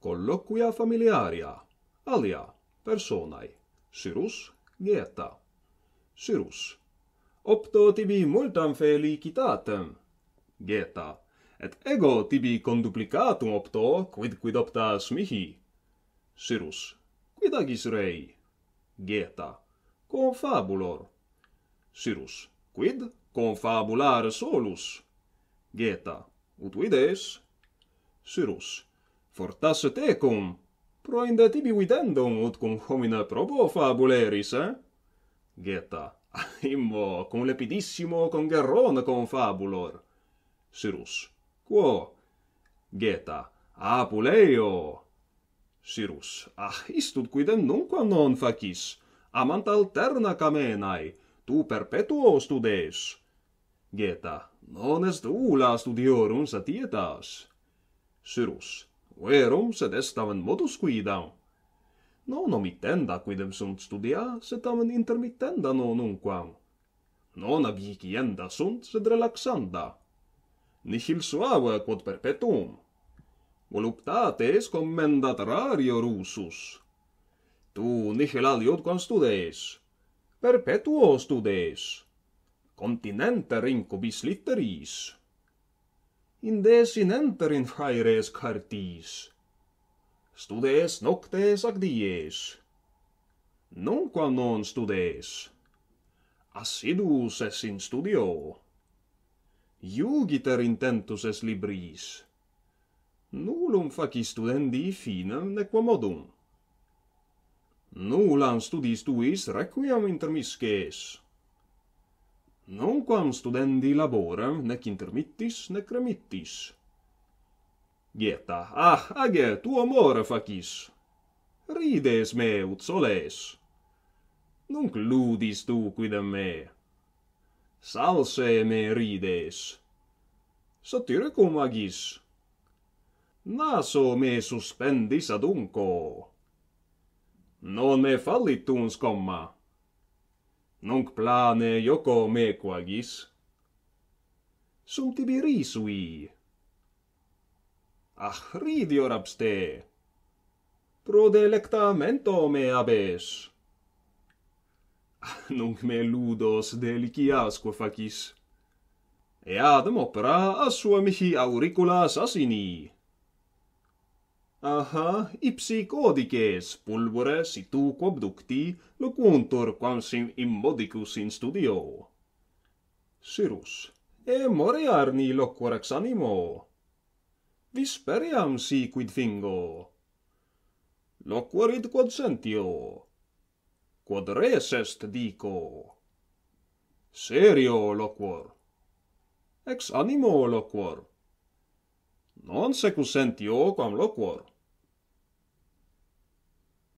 colloquia familiaria alia personae sirus geta sirus opto tibi multam felicitatem geta et ego tibi conduplicatum opto quid quid optas mihi sirus quid agis rei geta confabulor sirus quid confabular solus geta ut vides sirus fortasse tecum, proinde tibi videndum, ut cum homina probo fabuleris, eh? Geta, immo, cum lepidissimo con gerron con fabulor. Sirus, quo? Geta, apuleio! Sirus, ah, istud quidem nunquam non facis, amant alterna camenae, tu perpetuo studes. Geta, non est ula studiorum satietas. Sirus, verum, sed est tamen modus quida. non mi tenda quidem sunt studia, sed tamen intermittenda non nunquam. Non abicienda sunt, sed relaxanda. Nihil suave quod perpetuum. Voluptates commendat rario rusus, Tu nihil aliot quam studes. Perpetuo studes. Continente rincubis litteris indes in enter in faires cartis. Studes noctes ac dies. Nunqua non studes. Asiduus es in studio. Iugiter intentus es libris. Nullum faci studendi finem nequam modum. Nullam studis tuis requiem intermisces non quam studendi laborem, nec intermittis, nec remittis. Geta, ah, age, tu amor facis. Rides me, ut soles. Nunc ludis tu quidem me. Salse me rides. Sotire cum agis. Naso me suspendis adunco. Non me fallit uns comma nunc plane ioco me quagis sunt ibiri sui ah ridior abste pro delectamento me abes ah, nunc me ludos delicias quo facis et opera a mihi auriculas asini Aha, ipsi codices pulvore situ quod ducti locuntur quam sim in modicus in studio. Sirus, e moriar ni locuor ex animo? Vis periam si quid fingo? Locuor quod sentio? Quod res est dico? Serio loquor. Ex animo Loquor. Non con lo cual.